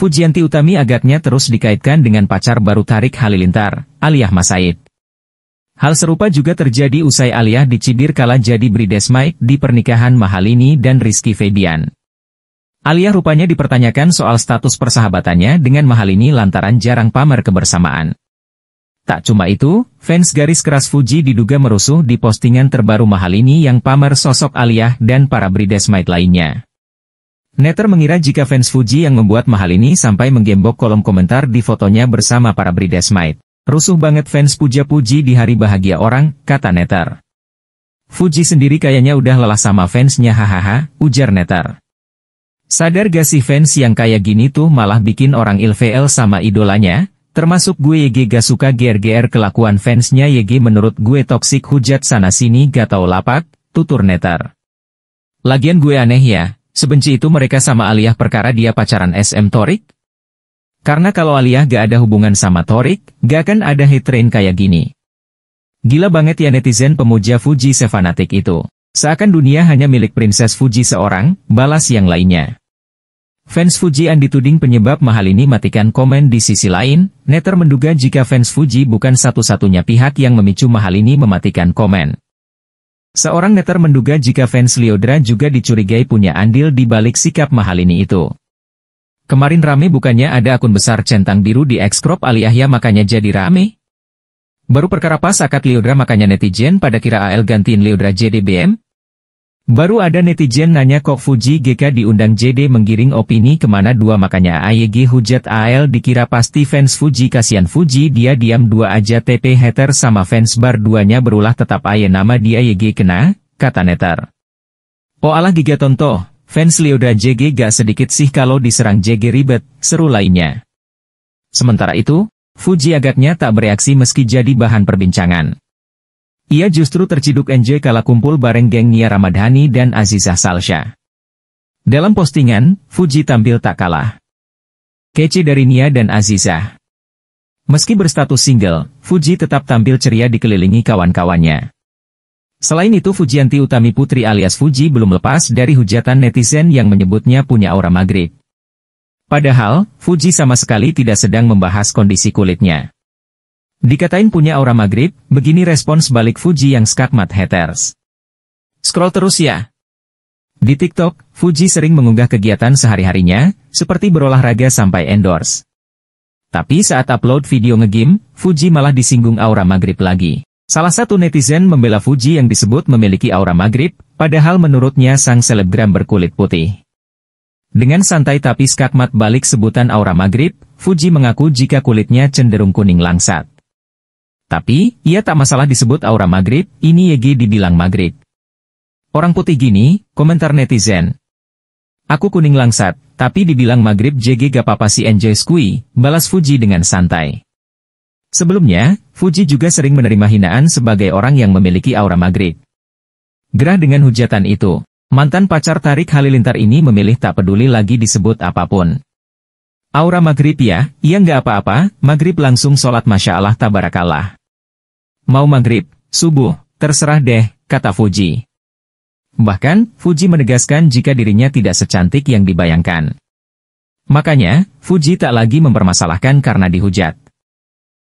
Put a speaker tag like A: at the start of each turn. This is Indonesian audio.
A: Fujianti Utami agaknya terus dikaitkan dengan pacar baru Tarik Halilintar, Aliyah Masaid. Hal serupa juga terjadi usai Aliyah dicibir kala jadi bridesmaid di pernikahan Mahalini dan Rizky Febian. Aliyah rupanya dipertanyakan soal status persahabatannya dengan Mahalini lantaran jarang pamer kebersamaan. Tak cuma itu, fans garis keras Fuji diduga merusuh di postingan terbaru Mahalini yang pamer sosok Aliyah dan para bridesmaid lainnya. Netter mengira jika fans Fuji yang membuat mahal ini sampai menggembok kolom komentar di fotonya bersama para bridesmaid. Rusuh banget fans puja-puji di hari bahagia orang, kata Netter. Fuji sendiri kayaknya udah lelah sama fansnya hahaha, ujar Netter. Sadar gak sih fans yang kayak gini tuh malah bikin orang ilfeel sama idolanya, termasuk gue YG gak suka GRGR kelakuan fansnya YG menurut gue toksik hujat sana-sini gak tau lapak, tutur Netter. Lagian gue aneh ya, Sebenci itu mereka sama Aliyah perkara dia pacaran SM Torik? Karena kalau Aliyah gak ada hubungan sama Torik, gak akan ada hate train kayak gini. Gila banget ya netizen pemuja Fuji sefanatik itu. Seakan dunia hanya milik Princess Fuji seorang, balas yang lainnya. Fans Fuji andi dituding penyebab mahal ini matikan komen di sisi lain, netter menduga jika fans Fuji bukan satu-satunya pihak yang memicu mahal ini mematikan komen. Seorang netter menduga jika fans Liodra juga dicurigai punya andil di balik sikap mahal ini itu. Kemarin rame bukannya ada akun besar centang biru di X X-Crop Ali Yahya makanya jadi rame? Baru perkara pas akad Liodra makanya netizen pada kira AL gantiin Liodra JDBM? Baru ada netizen nanya kok Fuji GK diundang JD menggiring opini kemana dua makanya AYG hujat AL dikira pasti fans Fuji kasihan Fuji dia diam dua aja TP hater sama fans bar duanya berulah tetap aye nama dia YG kena, kata netar. Oh alah giga tonto, fans Lioda JG gak sedikit sih kalau diserang JG ribet, seru lainnya. Sementara itu, Fuji agaknya tak bereaksi meski jadi bahan perbincangan. Ia justru terciduk NJ kala kumpul bareng geng Nia Ramadhani dan Azizah Salsha. Dalam postingan, Fuji tampil tak kalah. Kece dari Nia dan Azizah. Meski berstatus single, Fuji tetap tampil ceria dikelilingi kawan-kawannya. Selain itu Fujianti Utami Putri alias Fuji belum lepas dari hujatan netizen yang menyebutnya punya aura maghrib. Padahal, Fuji sama sekali tidak sedang membahas kondisi kulitnya. Dikatain punya aura maghrib, begini respons balik Fuji yang skakmat haters. Scroll terus ya. Di TikTok, Fuji sering mengunggah kegiatan sehari-harinya, seperti berolahraga sampai endorse. Tapi saat upload video ngegame, Fuji malah disinggung aura maghrib lagi. Salah satu netizen membela Fuji yang disebut memiliki aura maghrib, padahal menurutnya sang selebgram berkulit putih. Dengan santai tapi skakmat balik sebutan aura maghrib, Fuji mengaku jika kulitnya cenderung kuning langsat. Tapi, ia tak masalah disebut aura Maghrib, ini YG dibilang Maghrib. Orang putih gini, komentar netizen. Aku kuning langsat, tapi dibilang Maghrib JG gak apa-apa si enjoy skui, balas Fuji dengan santai. Sebelumnya, Fuji juga sering menerima hinaan sebagai orang yang memiliki aura Maghrib. Gerah dengan hujatan itu, mantan pacar Tarik Halilintar ini memilih tak peduli lagi disebut apapun. Aura Maghrib ya, yang gak apa-apa, Maghrib langsung sholat Masya Allah Tabarakallah mau maghrib, subuh, terserah deh, kata Fuji. Bahkan, Fuji menegaskan jika dirinya tidak secantik yang dibayangkan. Makanya, Fuji tak lagi mempermasalahkan karena dihujat.